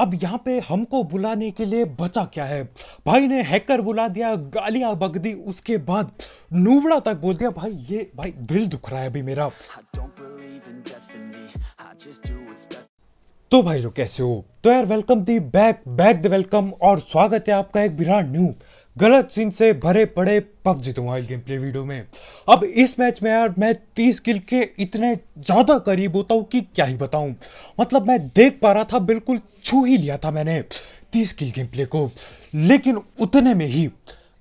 अब यहाँ पे हमको बुलाने के लिए बचा क्या है भाई ने हैकर बुला दिया गालियां बग दी उसके बाद नूबड़ा तक बोल दिया भाई ये भाई दिल दुख रहा है अभी मेरा तो भाई लोग कैसे हो तो यार welcome the back back the welcome और स्वागत है आपका एक विराट न्यू गलत सीन से भरे पड़े पबजी तो मोबाइल गेम प्ले वीडियो में अब इस मैच में यार मैं तीस किल के इतने ज़्यादा करीब होता हूँ कि क्या ही बताऊ मतलब मैं देख पा रहा था बिल्कुल छू ही लिया था मैंने तीस किल गेम प्ले को लेकिन उतने में ही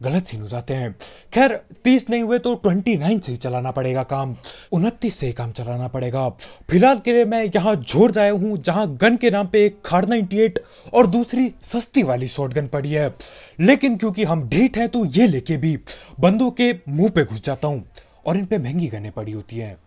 गलत सीन हो जाते हैं खैर तीस नहीं हुए तो ट्वेंटी नाइन से ही चलाना पड़ेगा काम उनतीस से ही काम चलाना पड़ेगा फिलहाल के लिए मैं यहाँ झोर जाया हूँ जहाँ गन के नाम पे एक खार नाइन्टी एट और दूसरी सस्ती वाली शॉर्ट गन पड़ी है लेकिन क्योंकि हम ढीठ हैं तो ये लेके भी बंदों के मुंह पे घुस जाता हूँ और इन पे महंगी गने पड़ी होती हैं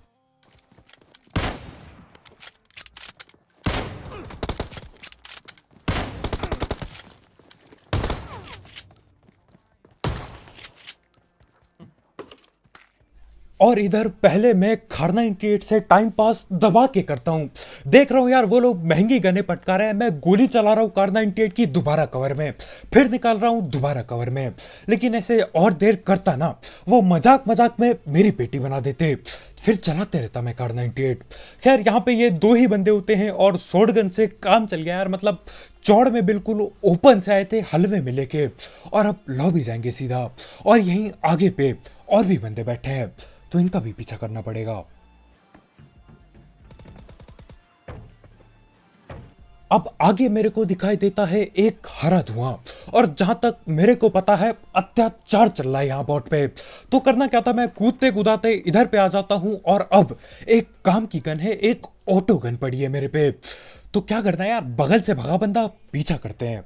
और इधर पहले मैं खार नाइनटी से टाइम पास दबा के करता हूँ देख रहा हूँ यार वो लोग महंगी गने पटका रहे हैं मैं गोली चला रहा हूँ कार नाइनटी की दोबारा कवर में फिर निकाल रहा हूँ दोबारा कवर में लेकिन ऐसे और देर करता ना वो मजाक मजाक में मेरी पेटी बना देते फिर चलाते रहता मैं कार 98 खैर यहाँ पे ये दो ही बंदे होते हैं और सोडगन से काम चल गया यार मतलब चौड़ में बिल्कुल ओपन से आए थे हलवे में लेके और अब लॉबी जाएंगे सीधा और यहीं आगे पे और भी बंदे बैठे हैं तो इनका भी पीछा करना पड़ेगा अब आगे मेरे को दिखाई देता है एक हरा धुआं और जहां तक मेरे को पता है अत्याचार चल रहा है यहां बोट पे तो करना क्या था मैं कूदते कूदाते इधर पे आ जाता हूं और अब एक काम की गन है एक ऑटो गन पड़ी है मेरे पे तो क्या करना है यार बगल से भगा बंदा पीछा करते हैं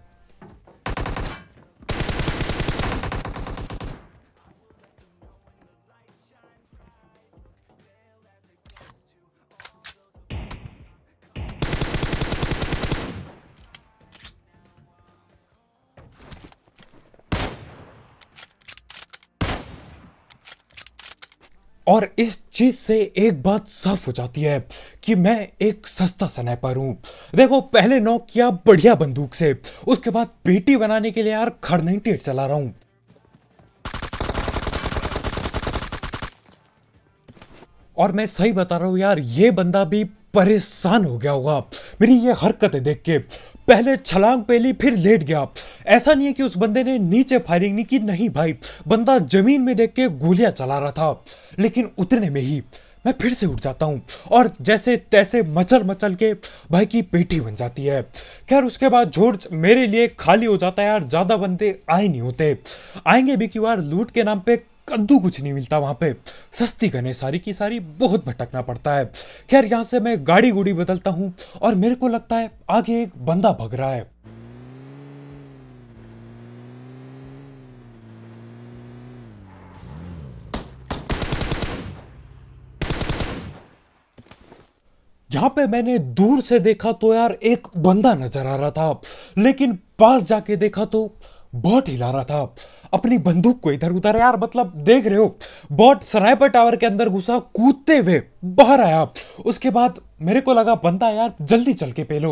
और इस चीज़ से एक बात साफ हो जाती है कि मैं एक सस्ता स्नैपर हूँ देखो पहले नॉक किया बढ़िया बंदूक से उसके बाद पेटी बनाने के लिए यार नहीं टेट चला रहा हूं और मैं सही बता रहा हूं यार ये बंदा भी परेशान हो गया होगा मेरी ये हरकतें देख के पहले छलांग पेली फिर लेट गया ऐसा नहीं है कि उस बंदे ने नीचे फायरिंग नहीं की नहीं भाई बंदा जमीन में देख के गोलियां चला रहा था लेकिन उतरने में ही मैं फिर से उठ जाता हूँ और जैसे तैसे मचल मचल के भाई की पेटी बन जाती है खैर उसके बाद जोर्ज मेरे लिए खाली हो जाता है यार ज़्यादा बंदे आए नहीं होते आएंगे भी क्यों यार लूट के नाम पे कद्दू कुछ नहीं मिलता वहाँ पे सस्ती करने सारी की सारी बहुत भटकना पड़ता है खैर यहाँ से मैं गाड़ी गुड़ी बदलता हूँ और मेरे को लगता है आगे एक बंदा भग रहा है यहाँ पे मैंने दूर से देखा तो यार एक बंदा नजर आ रहा था लेकिन पास जाके देखा तो बहुत हिला रहा था अपनी बंदूक को इधर उधर यार मतलब देख रहे हो बॉट सरायपर टावर के अंदर घुसा कूदते हुए बाहर आया उसके बाद मेरे को लगा बंदा यार जल्दी चल के पेलो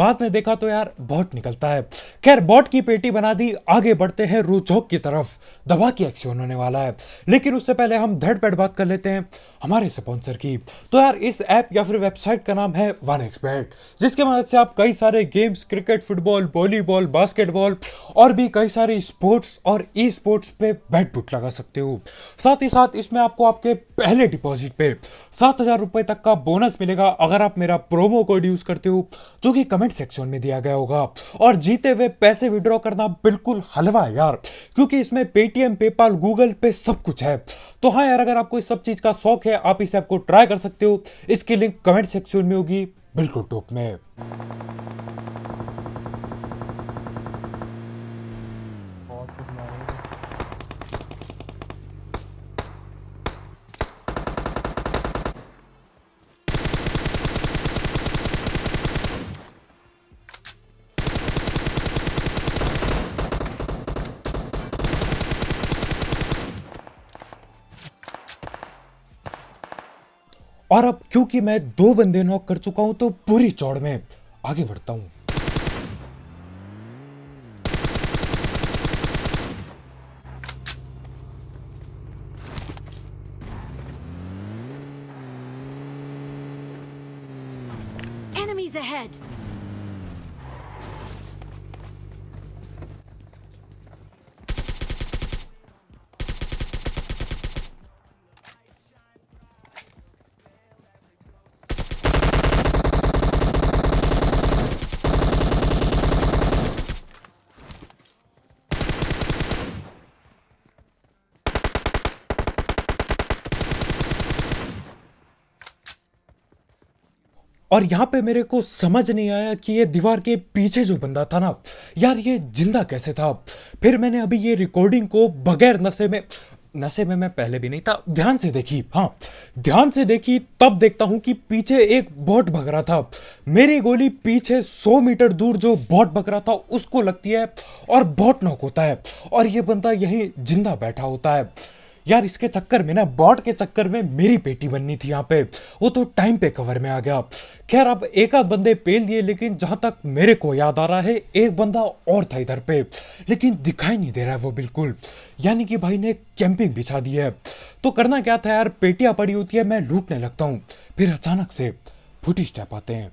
बाद में देखा तो यार बॉट निकलता है खैर बॉट की पेटी बना दी आगे बढ़ते हैं रोचौक की तरफ दवा की एक्शन होने वाला है लेकिन उससे पहले हम धड़ पेड़ बात कर लेते हैं हमारे स्पॉन्सर की तो यार इस ऐप या फिर वेबसाइट का नाम है वन एक्सपेट जिसके मदद से आप कई सारे games cricket football volleyball basketball और भी कई सारे स्पोर्ट्स और ई स्पोर्ट्स पे बैट बुट लगा सकते हो साथ ही साथ इसमें आपको आपके पहले डिपॉजिट पे सात हज़ार रुपए तक का बोनस मिलेगा अगर आप मेरा प्रोमो कोड यूज़ करते हो जो कि कमेंट सेक्शन में दिया गया होगा और जीते हुए पैसे विड्रॉ करना बिल्कुल हलवा यार क्योंकि इसमें पेटीएम पेपाल गूगल पे सब कुछ है तो हाँ यार अगर आपको इस सब चीज़ का शौक है है आप इस ऐप को ट्राई कर सकते हो इसकी लिंक कमेंट सेक्शन में होगी बिल्कुल टॉप में और अब क्योंकि मैं दो बंदे नॉक कर चुका हूं तो पूरी चौड़ में आगे बढ़ता हूं और यहाँ पे मेरे को समझ नहीं आया कि ये दीवार के पीछे जो बंदा था ना यार ये जिंदा कैसे था फिर मैंने अभी ये रिकॉर्डिंग को बगैर नशे में नशे में मैं पहले भी नहीं था ध्यान से देखी हाँ ध्यान से देखी तब देखता हूँ कि पीछे एक बॉट भग रहा था मेरी गोली पीछे 100 मीटर दूर जो बॉट भग रहा था उसको लगती है और बॉट नॉक होता है और ये बंदा यहीं जिंदा बैठा होता है यार इसके चक्कर में ना बॉट के चक्कर में मेरी बेटी बननी थी यहाँ पे वो तो टाइम पे कवर में आ गया खैर अब एक आध बंदे पेल लिए लेकिन जहाँ तक मेरे को याद आ रहा है एक बंदा और था इधर पे लेकिन दिखाई नहीं दे रहा है वो बिल्कुल यानी कि भाई ने कैंपिंग बिछा दी है तो करना क्या था यार पेटियाँ पड़ी होती है मैं लूटने लगता हूँ फिर अचानक से फुटी स्टेप आते हैं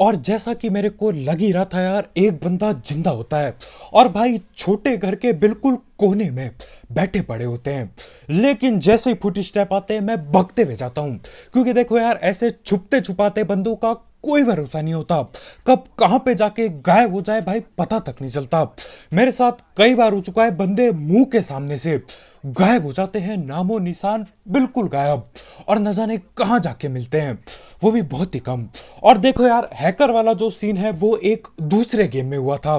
और जैसा कि मेरे को लग ही रहा था यार एक बंदा जिंदा होता है और भाई छोटे घर के बिल्कुल कोने में बैठे पड़े होते हैं लेकिन जैसे ही फुट स्टेप आते हैं मैं भगते हुए जाता हूँ क्योंकि देखो यार ऐसे छुपते छुपाते बंदों का कोई भरोसा नहीं होता कब कहाँ पे जाके गायब हो जाए भाई पता तक नहीं चलता मेरे साथ कई बार हो चुका है बंदे मुंह के सामने से गायब हो जाते हैं नामो निशान बिल्कुल गायब और न जाने कहाँ जाके मिलते हैं वो भी बहुत ही कम और देखो यार हैकर वाला जो सीन है वो एक दूसरे गेम में हुआ था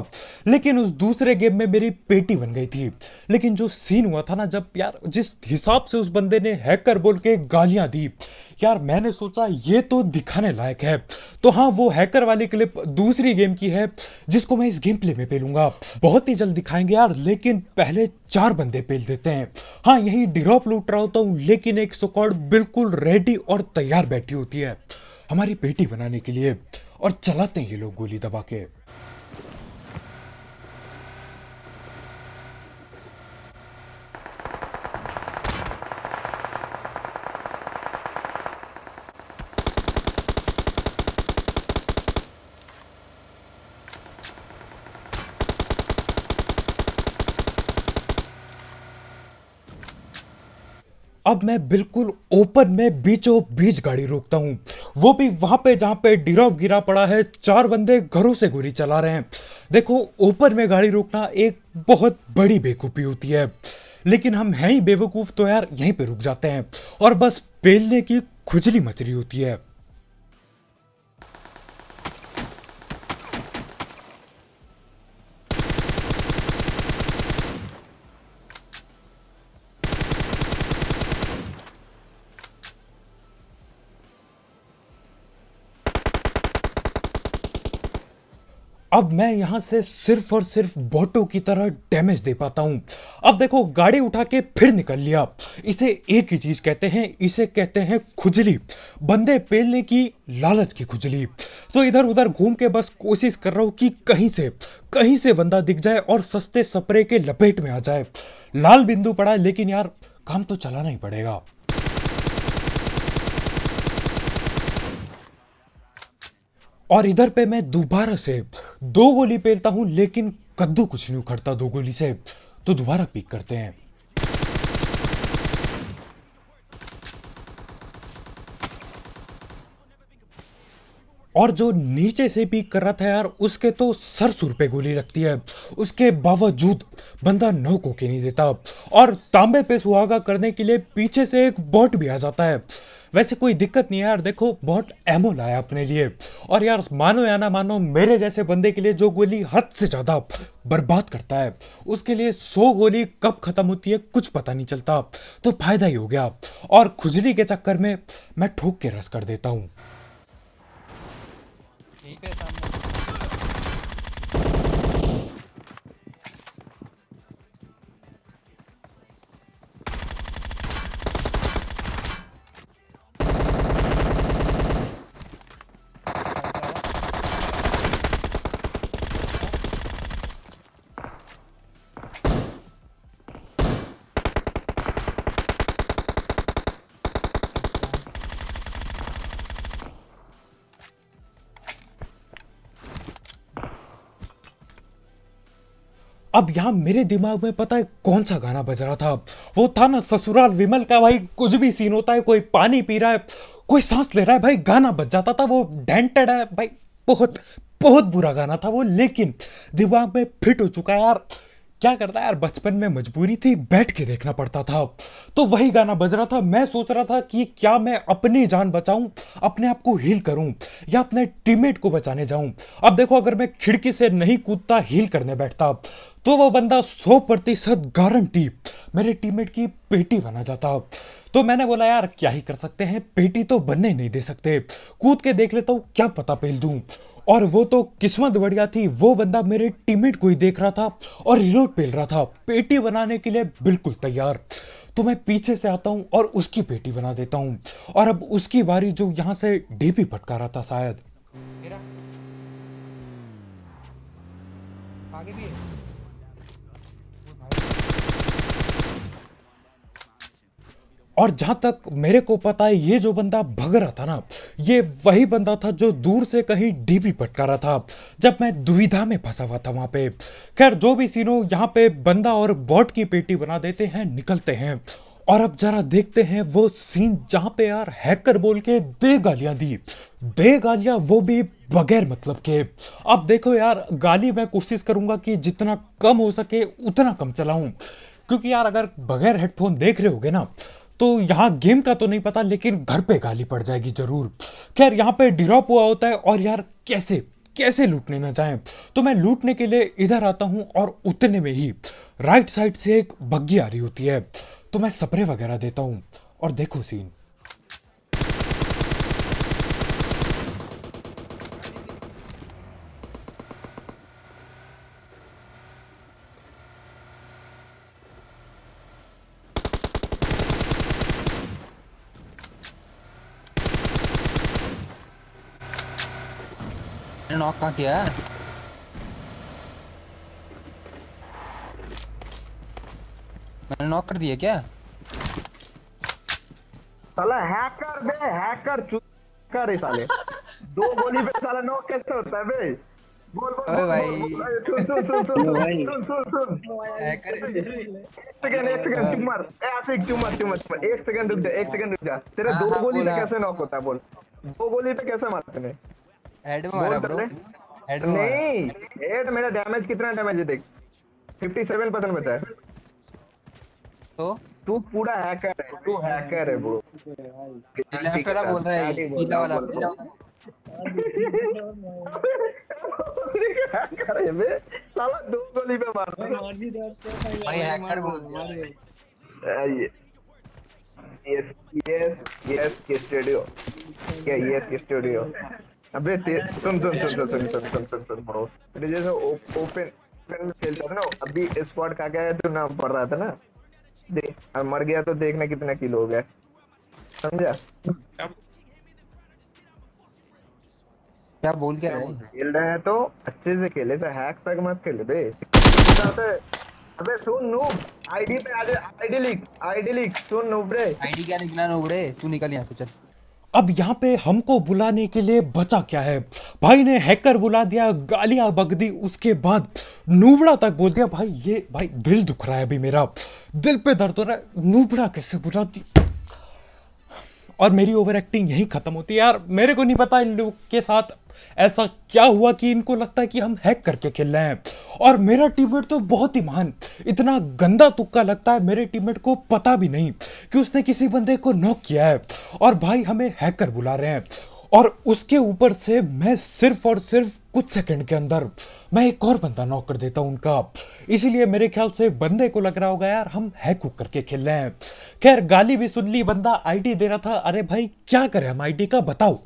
लेकिन उस दूसरे गेम में मेरी पेटी बन गई थी लेकिन जो सीन हुआ था ना जब यार जिस हिसाब से उस बंदे ने हैकर बोल के गालियाँ दी यार मैंने सोचा ये तो दिखाने लायक है तो हाँ वो हैकर वाली क्लिप दूसरी गेम की है जिसको मैं इस गेम प्ले में पेलूंगा बहुत ही जल्द दिखाएंगे यार लेकिन पहले चार बंदे पेल देते हैं हाँ यही डिरोप लूट रहा होता हूँ लेकिन एक सुकौड़ बिल्कुल रेडी और तैयार बैठी होती है हमारी पेटी बनाने के लिए और चलाते हैं ये लोग गोली दबा के अब मैं बिल्कुल ओपन में बीचों बीच गाड़ी रोकता हूँ वो भी वहाँ पे जहाँ पे डिरॉप गिरा पड़ा है चार बंदे घरों से गोली चला रहे हैं देखो ओपन में गाड़ी रोकना एक बहुत बड़ी बेवकूफ़ी होती है लेकिन हम हैं ही बेवकूफ़ तो यार यहीं पे रुक जाते हैं और बस पेलने की खुजली मच रही होती है अब मैं यहां से सिर्फ और सिर्फ बोटो की तरह डैमेज दे पाता हूं अब देखो गाड़ी उठा के फिर निकल लिया इसे एक ही चीज़ कहते हैं इसे कहते हैं खुजली बंदे पेलने की लालच की खुजली तो इधर उधर घूम के बस कोशिश कर रहा हूं कि कहीं से कहीं से बंदा दिख जाए और सस्ते सपरे के लपेट में आ जाए लाल बिंदु पड़ा लेकिन यार काम तो चलाना ही पड़ेगा और इधर पे मैं दोबारा से दो गोली पेलता हूँ लेकिन कद्दू कुछ नहीं उखड़ता दो गोली से तो दोबारा पिक करते हैं और जो नीचे से पीक कर रहा था यार उसके तो सर सुर पे गोली लगती है उसके बावजूद बंदा नौ को के नहीं देता और तांबे पे सुहागा करने के लिए पीछे से एक बॉट भी आ जाता है वैसे कोई दिक्कत नहीं है यार देखो बहुत एमो लाया अपने लिए और यार मानो या ना मानो मेरे जैसे बंदे के लिए जो गोली हद से ज़्यादा बर्बाद करता है उसके लिए सो गोली कब ख़त्म होती है कुछ पता नहीं चलता तो फ़ायदा ही हो गया और खुजली के चक्कर में मैं ठोक के रस कर देता हूँ ठीक है अब यहाँ मेरे दिमाग में पता है कौन सा गाना बज रहा था वो था ना ससुराल विमल का भाई कुछ भी सीन होता है कोई पानी पी रहा है कोई सांस ले रहा है भाई गाना बज जाता था वो डेंटेड है भाई बहुत बहुत बुरा गाना था वो लेकिन दिमाग में फिट हो चुका है यार क्या करता यार बचपन में मजबूरी थी बैठ के देखना पड़ता था तो वही गाना बज रहा था मैं सोच रहा था कि क्या मैं अपनी जान बचाऊं अपने आप को हील करूं या अपने टीममेट को बचाने जाऊं अब देखो अगर मैं खिड़की से नहीं कूदता हील करने बैठता तो वो बंदा सौ प्रतिशत गारंटी मेरे टीममेट की पेटी बना जाता तो मैंने बोला यार क्या ही कर सकते हैं पेटी तो बनने नहीं दे सकते कूद के देख लेता हूँ क्या पता पहल दूँ और वो तो किस्मत बढ़िया थी वो बंदा मेरे टीममेट को ही देख रहा था और रिलोट पेल रहा था पेटी बनाने के लिए बिल्कुल तैयार तो मैं पीछे से आता हूँ और उसकी पेटी बना देता हूँ और अब उसकी बारी जो यहाँ से डीपी भटका रहा था शायद और जहाँ तक मेरे को पता है ये जो बंदा भग रहा था ना ये वही बंदा था जो दूर से कहीं डीपी पटका रहा था जब मैं दुविधा में फंसा हुआ था वहाँ पे खैर जो भी सीनो यहाँ पे बंदा और बॉट की पेटी बना देते हैं निकलते हैं और अब जरा देखते हैं वो सीन जहाँ पे यार हैकर बोल के दे गालियाँ दी दे गालियाँ वो भी बगैर मतलब के अब देखो यार गाली मैं कोशिश करूँगा कि जितना कम हो सके उतना कम चलाऊँ क्योंकि यार अगर बगैर हेडफोन देख रहे होगे ना तो यहाँ गेम का तो नहीं पता लेकिन घर पे गाली पड़ जाएगी जरूर खैर यहाँ पे ड्रॉप हुआ होता है और यार कैसे कैसे लूटने ना जाए तो मैं लूटने के लिए इधर आता हूँ और उतने में ही राइट साइड से एक बग्घी आ रही होती है तो मैं सपरे वगैरह देता हूँ और देखो सीन नॉक कहाँ किया है मैंने नॉक कर दिया क्या साला हैकर बे हैकर कर साले दो गोली पे साला नॉक कैसे होता है बे बोल बोल ओए भाई सुन सुन सुन सुन सुन सुन हैकर सेकंड एक सेकंड चुप मार ए आसिक चुप मार चुप मार एक सेकंड रुक जा एक सेकंड रुक जा तेरे हाँ, दो हाँ, गोली पे कैसे नॉक होता है बोल दो गोली पे कैसे मारते हैं हेड में मारा ब्रो हेड में नहीं हेड मेरा डैमेज कितना डैमेज है देख 57% बचा तो है तो तू पूरा हैकर है तू हैकर है ब्रो लेफ्ट वाला बोल रहा है पीला वाला पीला हैकर है बे साला दो गोली पे मार भाई हैकर बोल दिया ये यस यस यस के स्टूडियो के यस के स्टूडियो अबे सुन सुन सुन सुन सुन सुन सुन सुन सुन ब्रो मेरे जैसे ओपन ओपन में खेलता था ना अभी स्पॉट का क्या है तू नाम पढ़ रहा था ना देख अब मर गया तो देखना कितना किल हो गया समझा क्या बोल क्या रहे खेल रहे हैं तो अच्छे से खेले से हैक पैक मत खेले बे अबे सुन नूब आईडी पे आ जा आईडी लीक आईडी लीक सुन नूब रे आईडी क्या निकला नूब रे तू निकल यहां से चल अब यहाँ पे हमको बुलाने के लिए बचा क्या है भाई ने हैकर बुला दिया गालियाँ बग दी उसके बाद नूबड़ा तक बोल दिया भाई ये भाई दिल दुख रहा है अभी मेरा दिल पे दर्द हो रहा है नूबड़ा कैसे बुला दी और मेरी ओवर एक्टिंग यहीं ख़त्म होती है यार मेरे को नहीं पता इन लोग के साथ ऐसा क्या हुआ कि इनको लगता है कि हम हैक करके खेल रहे हैं और मेरा टीममेट तो बहुत ही महान इतना गंदा तुक्का लगता है मेरे टीममेट को पता भी नहीं कि उसने किसी बंदे को नॉक किया है और भाई हमें हैकर बुला रहे हैं और उसके ऊपर से मैं सिर्फ और सिर्फ कुछ सेकंड के अंदर मैं एक और बंदा नॉक कर देता हूं उनका इसीलिए मेरे ख्याल से बंदे को लग रहा होगा यार हम है कुक करके खेल रहे हैं खैर गाली भी सुन ली बंदा आईडी दे रहा था अरे भाई क्या करे हम आईडी का बताओ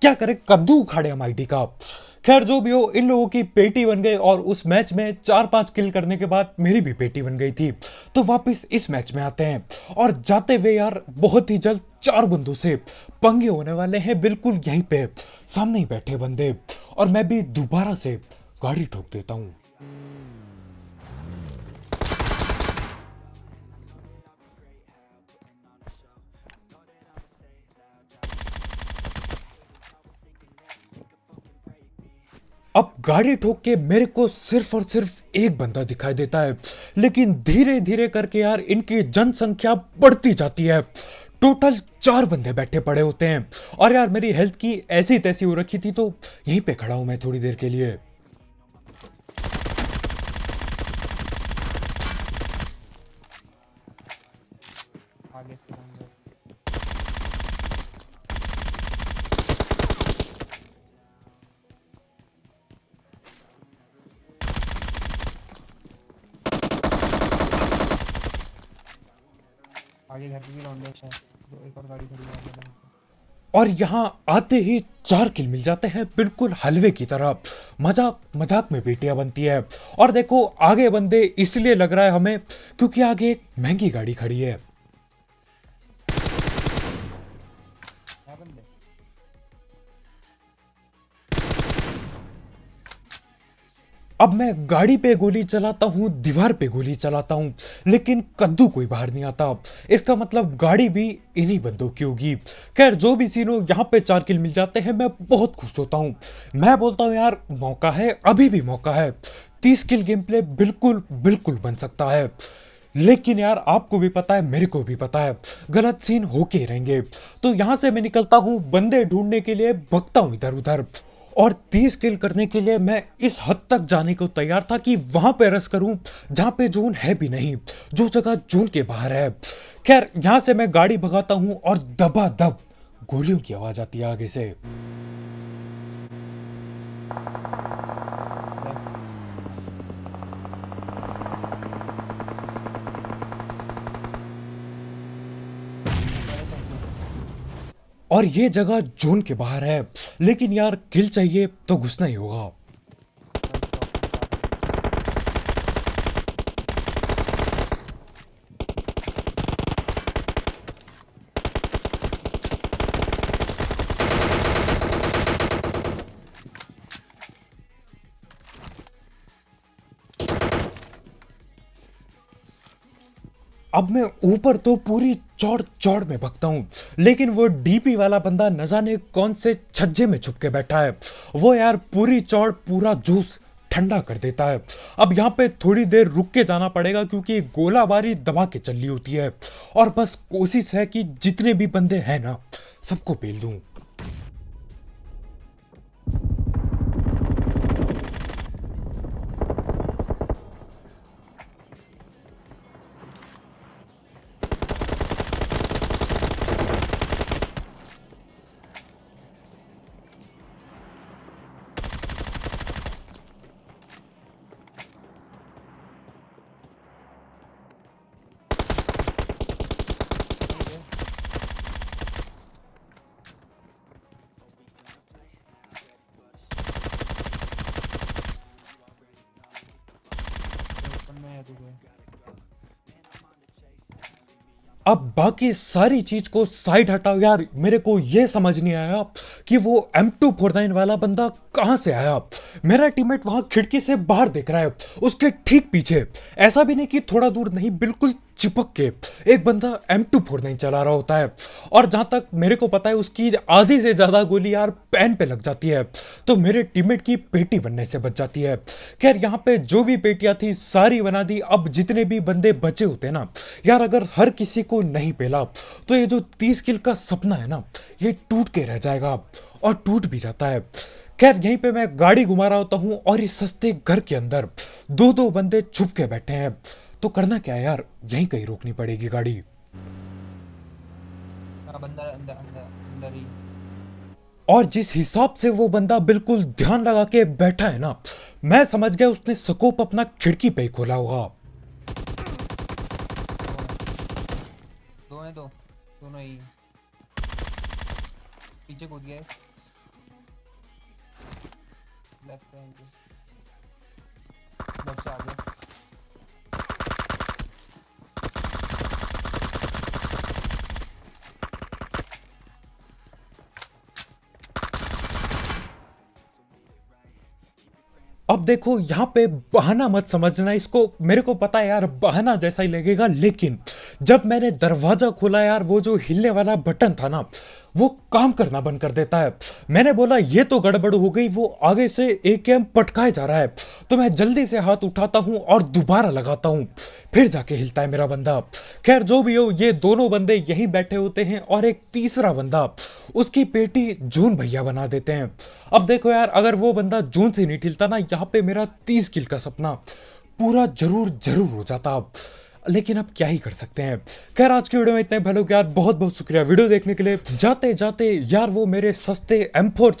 क्या करे कद्दू उखाड़े हम आईडी का खैर जो भी हो इन लोगों की पेटी बन गई और उस मैच में चार पांच किल करने के बाद मेरी भी पेटी बन गई थी तो वापस इस मैच में आते हैं और जाते हुए यार बहुत ही जल्द चार बंदों से पंगे होने वाले हैं बिल्कुल यहीं पे सामने ही बैठे बंदे और मैं भी दोबारा से गाड़ी ठोक देता हूँ अब गाड़ी ठोक के मेरे को सिर्फ और सिर्फ एक बंदा दिखाई देता है लेकिन धीरे धीरे करके यार इनकी जनसंख्या बढ़ती जाती है टोटल चार बंदे बैठे पड़े होते हैं और यार मेरी हेल्थ की ऐसी तैसी हो रखी थी तो यहीं पे खड़ा हूं मैं थोड़ी देर के लिए और यहाँ आते ही चार किल मिल जाते हैं बिल्कुल हलवे की तरह मजाक मजाक में बेटियां बनती है और देखो आगे बंदे इसलिए लग रहा है हमें क्योंकि आगे एक महंगी गाड़ी खड़ी है अब मैं गाड़ी पे गोली चलाता हूँ दीवार पे गोली चलाता हूँ लेकिन कद्दू कोई बाहर नहीं आता इसका मतलब गाड़ी भी इन्हीं बंदों की होगी खैर जो भी सीन हो यहाँ पे चार किल मिल जाते हैं मैं बहुत खुश होता हूँ मैं बोलता हूँ यार मौका है अभी भी मौका है तीस किल गेम प्ले बिल्कुल बिल्कुल बन सकता है लेकिन यार आपको भी पता है मेरे को भी पता है गलत सीन होके रहेंगे तो यहाँ से मैं निकलता हूँ बंदे ढूंढने के लिए भगता हूँ इधर उधर और तीस किल करने के लिए मैं इस हद तक जाने को तैयार था कि वहां पे रस करूं जहां पे जोन है भी नहीं जो जगह जोन के बाहर है खैर यहां से मैं गाड़ी भगाता हूं और दबा दब गोलियों की आवाज आती है आगे से और ये जगह जोन के बाहर है लेकिन यार किल चाहिए तो घुसना ही होगा अब मैं ऊपर तो पूरी चौड़ चौड़ में भगता हूँ लेकिन वो डीपी वाला बंदा न जाने कौन से छज्जे में छुप के बैठा है वो यार पूरी चौड़ पूरा जूस ठंडा कर देता है अब यहाँ पे थोड़ी देर रुक के जाना पड़ेगा क्योंकि गोलाबारी दबा के चल रही होती है और बस कोशिश है कि जितने भी बंदे हैं ना सबको पेल दूँ अब बाकी सारी चीज को साइड हटाओ यार मेरे को यह समझ नहीं आया कि वो एम टू फोर नाइन वाला बंदा कहाँ से आया मेरा टीममेट वहां खिड़की से बाहर देख रहा है उसके ठीक पीछे ऐसा भी नहीं कि थोड़ा दूर नहीं बिल्कुल चिपक के एक बंदा एम टू फोर नहीं चला रहा होता है और जहां तक मेरे को पता है उसकी आधी से ज़्यादा गोली यार पैन पे लग जाती है तो मेरे टीममेट की पेटी बनने से बच जाती है खैर यहाँ पे जो भी पेटियां थी सारी बना दी अब जितने भी बंदे बचे होते हैं ना यार अगर हर किसी को नहीं पेला तो ये जो तीस किल का सपना है ना ये टूट के रह जाएगा और टूट भी जाता है खैर यहीं पे मैं गाड़ी घुमा रहा होता हूँ और इस सस्ते घर के अंदर दो दो बंदे छुप के बैठे हैं तो करना क्या यार यहीं कहीं रोकनी पड़ेगी गाड़ी अंदर, अंदर, और जिस हिसाब से वो बंदा बिल्कुल ध्यान लगा के बैठा है ना मैं समझ गया उसने सकोप अपना खिड़की पे ही खोला होगा दो, दो, दोनों ही पीछे कूद गए left हैंड से लेफ्ट से अब देखो यहाँ पे बहाना मत समझना इसको मेरे को पता है यार बहाना जैसा ही लगेगा लेकिन जब मैंने दरवाज़ा खोला यार वो जो हिलने वाला बटन था ना वो काम करना बंद कर देता है मैंने बोला ये तो गड़बड़ हो गई वो आगे से एक एम पटकाए जा रहा है तो मैं जल्दी से हाथ उठाता हूँ और दोबारा लगाता हूँ फिर जाके हिलता है मेरा बंदा खैर जो भी हो ये दोनों बंदे यहीं बैठे होते हैं और एक तीसरा बंदा उसकी पेटी जून भैया बना देते हैं अब देखो यार अगर वो बंदा जून से नहीं ठिलता ना यहाँ पे मेरा तीस किल का सपना पूरा जरूर जरूर हो जाता लेकिन आप क्या ही कर सकते हैं खैर आज के वीडियो में इतने भलो यार बहुत बहुत शुक्रिया वीडियो देखने के लिए जाते जाते यार वो मेरे सस्ते एम फोर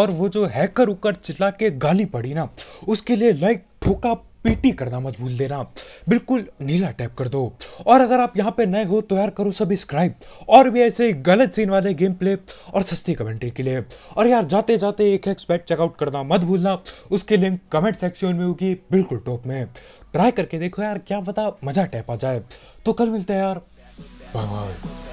और वो जो हैकर उकर चिल्ला के गाली पड़ी ना उसके लिए लाइक ठोका पीटी करना मत भूल देना बिल्कुल नीला टैप कर दो और अगर आप यहाँ पे नए हो तो यार करो सब्सक्राइब और भी ऐसे गलत सीन वाले गेम प्ले और सस्ती कमेंट्री के लिए और यार जाते जाते एक एक्सपेक्ट चेकआउट करना मत भूलना उसके लिंक कमेंट सेक्शन में होगी बिल्कुल टॉप में ट्राई करके देखो यार क्या पता मज़ा टैप आ जाए तो कल मिलते हैं यार बाय बाय